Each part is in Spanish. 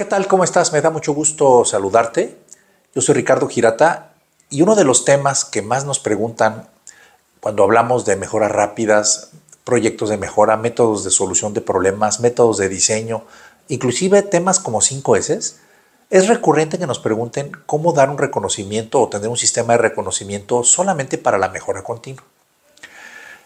¿qué tal? ¿Cómo estás? Me da mucho gusto saludarte. Yo soy Ricardo Girata y uno de los temas que más nos preguntan cuando hablamos de mejoras rápidas, proyectos de mejora, métodos de solución de problemas, métodos de diseño, inclusive temas como 5S, es recurrente que nos pregunten cómo dar un reconocimiento o tener un sistema de reconocimiento solamente para la mejora continua.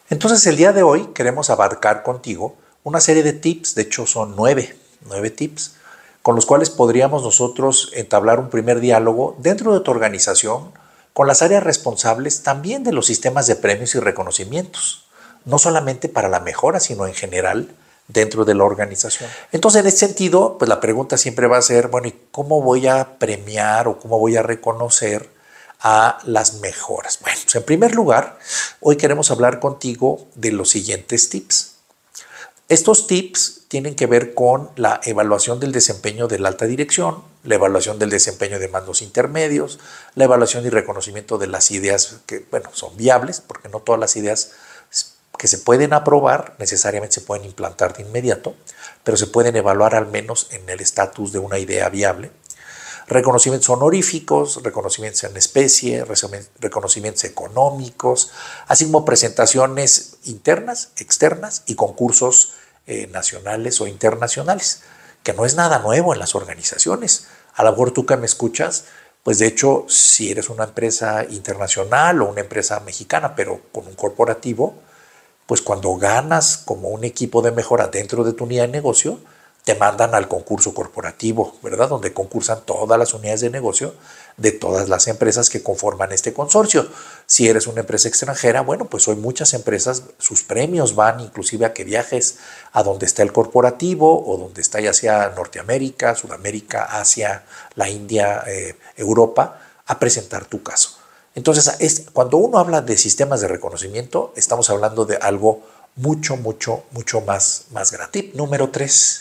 Entonces el día de hoy queremos abarcar contigo una serie de tips, de hecho son nueve, nueve tips, con los cuales podríamos nosotros entablar un primer diálogo dentro de tu organización con las áreas responsables también de los sistemas de premios y reconocimientos, no solamente para la mejora, sino en general dentro de la organización. Entonces, en ese sentido, pues la pregunta siempre va a ser, bueno, ¿y cómo voy a premiar o cómo voy a reconocer a las mejoras? Bueno, pues, en primer lugar, hoy queremos hablar contigo de los siguientes tips. Estos tips tienen que ver con la evaluación del desempeño de la alta dirección, la evaluación del desempeño de mandos intermedios, la evaluación y reconocimiento de las ideas que, bueno, son viables, porque no todas las ideas que se pueden aprobar necesariamente se pueden implantar de inmediato, pero se pueden evaluar al menos en el estatus de una idea viable. Reconocimientos honoríficos, reconocimientos en especie, reconocimientos económicos, así como presentaciones internas, externas y concursos eh, nacionales o internacionales, que no es nada nuevo en las organizaciones. A lo mejor tú que me escuchas, pues de hecho, si eres una empresa internacional o una empresa mexicana, pero con un corporativo, pues cuando ganas como un equipo de mejora dentro de tu unidad de negocio, te mandan al concurso corporativo, ¿verdad? Donde concursan todas las unidades de negocio de todas las empresas que conforman este consorcio. Si eres una empresa extranjera, bueno, pues hoy muchas empresas, sus premios van inclusive a que viajes a donde está el corporativo o donde está ya sea Norteamérica, Sudamérica, Asia, la India, eh, Europa, a presentar tu caso. Entonces, cuando uno habla de sistemas de reconocimiento, estamos hablando de algo mucho, mucho, mucho más, más grande. Tip número 3.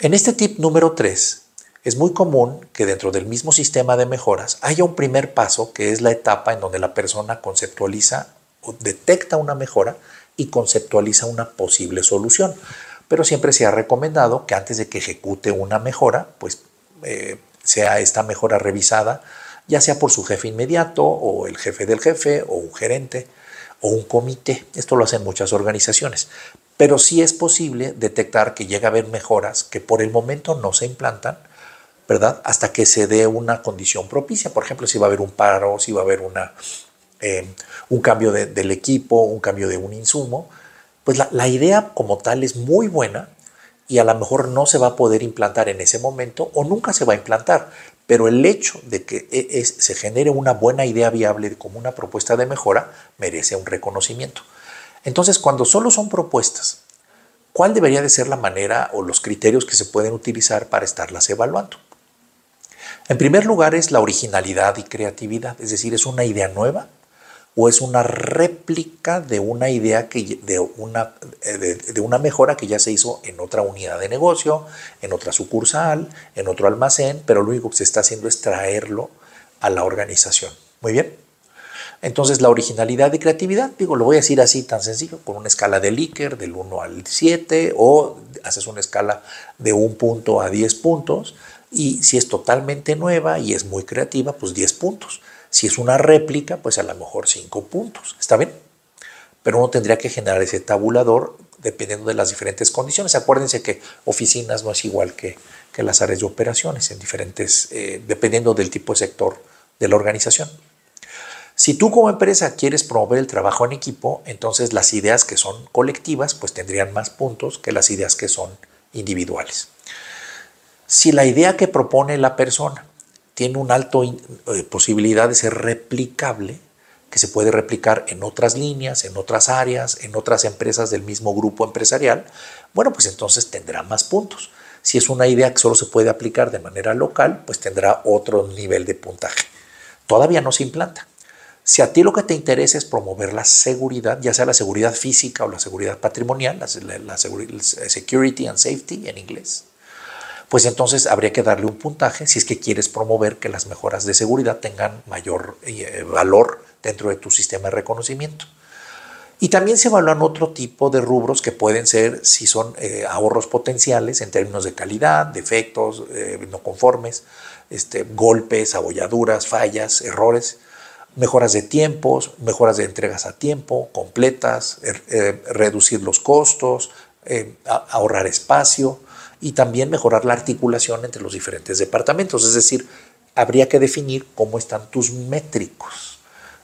En este tip número 3 es muy común que dentro del mismo sistema de mejoras haya un primer paso que es la etapa en donde la persona conceptualiza o detecta una mejora y conceptualiza una posible solución. Pero siempre se ha recomendado que antes de que ejecute una mejora, pues eh, sea esta mejora revisada, ya sea por su jefe inmediato o el jefe del jefe o un gerente o un comité. Esto lo hacen muchas organizaciones. Pero sí es posible detectar que llega a haber mejoras que por el momento no se implantan hasta que se dé una condición propicia. Por ejemplo, si va a haber un paro, si va a haber eh, un cambio del equipo, un cambio de un insumo. Pues la, idea como tal es muy buena y a lo mejor no se va a poder implantar en ese momento o nunca se va a implantar. Pero el hecho de que e, se genere una buena idea viable como una propuesta de mejora merece un reconocimiento. Entonces, cuando solo son propuestas, ¿cuál debería de ser la manera o los criterios que se pueden utilizar para estarlas evaluando? En primer lugar es la originalidad y creatividad, es decir, es una idea nueva o es una réplica de una idea que, de, una, eh, de, una mejora que ya se hizo en otra unidad de negocio, en otra sucursal, en otro almacén, pero lo único que se está haciendo es traerlo a la organización. Muy bien. Entonces la originalidad y creatividad, digo, lo voy a decir así tan sencillo, con una escala de Likert del 1 al 7 o haces una escala de un punto a 10 puntos, y si es totalmente nueva y es muy creativa, pues 10 puntos. Si es una réplica, pues a lo mejor 5 puntos. ¿Está bien? Pero uno tendría que generar ese tabulador dependiendo de las diferentes condiciones. Acuérdense que oficinas no es igual que, las áreas de operaciones, en diferentes, eh, dependiendo del tipo de sector de la organización. Si tú como empresa quieres promover el trabajo en equipo, entonces las ideas que son colectivas pues tendrían más puntos que las ideas que son individuales si la idea que propone la persona tiene una alta eh, posibilidad de ser replicable, que se puede replicar en otras líneas, en otras áreas, en otras empresas del mismo grupo empresarial, bueno, pues entonces tendrá más puntos. Si es una idea que solo se puede aplicar de manera local, pues tendrá otro nivel de puntaje. Todavía no se implanta. Si a ti lo que te interesa es promover la seguridad, ya sea la seguridad física o la seguridad patrimonial, la security and safety en inglés, pues entonces habría que darle un puntaje si es que quieres promover que las mejoras de seguridad tengan mayor eh, eh, valor dentro de tu sistema de reconocimiento. Y también se evalúan otro tipo de rubros que pueden ser si son eh, ahorros potenciales en términos de calidad, defectos, no conformes, este, golpes, abolladuras, fallas, errores, mejoras de tiempos, mejoras de entregas a tiempo, completas, er, reducir los costos, ahorrar espacio, y también mejorar la articulación entre los diferentes departamentos. Es decir, habría que definir cómo están tus métricos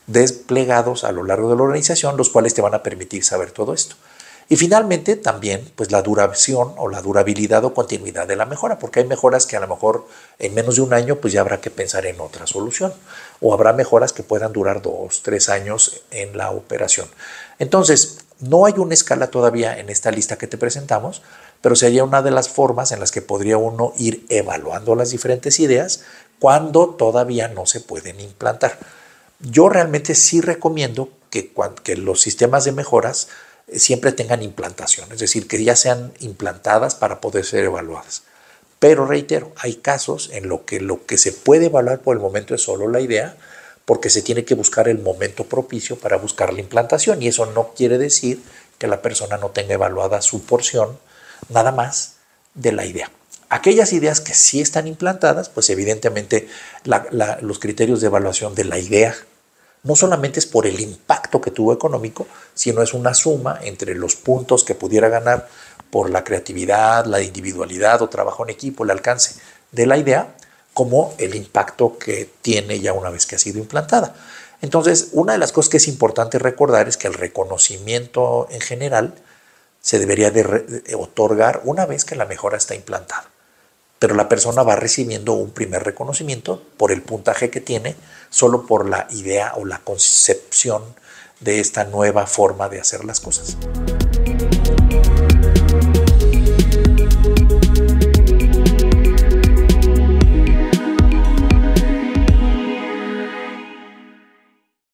desplegados a lo largo de la organización, los cuales te van a permitir saber todo esto. Y finalmente también pues la duración o la durabilidad o continuidad de la mejora, porque hay mejoras que a lo mejor en menos de un año pues ya habrá que pensar en otra solución o habrá mejoras que puedan durar dos, tres años en la operación. Entonces, no hay una escala todavía en esta lista que te presentamos, pero sería una de las formas en las que podría uno ir evaluando las diferentes ideas cuando todavía no se pueden implantar. Yo realmente sí recomiendo que, los sistemas de mejoras eh, siempre tengan implantación, es decir, que ya sean implantadas para poder ser evaluadas. Pero reitero, hay casos en los que lo que se puede evaluar por el momento es solo la idea, porque se tiene que buscar el momento propicio para buscar la implantación. Y eso no quiere decir que la persona no tenga evaluada su porción nada más de la idea. Aquellas ideas que sí están implantadas, pues evidentemente los criterios de evaluación de la idea no solamente es por el impacto que tuvo económico, sino es una suma entre los puntos que pudiera ganar por la creatividad, la individualidad o trabajo en equipo, el alcance de la idea, como el impacto que tiene ya una vez que ha sido implantada. Entonces, una de las cosas que es importante recordar es que el reconocimiento en general se debería de, otorgar una vez que la mejora está implantada. Pero la persona va recibiendo un primer reconocimiento por el puntaje que tiene, solo por la idea o la concepción de esta nueva forma de hacer las cosas.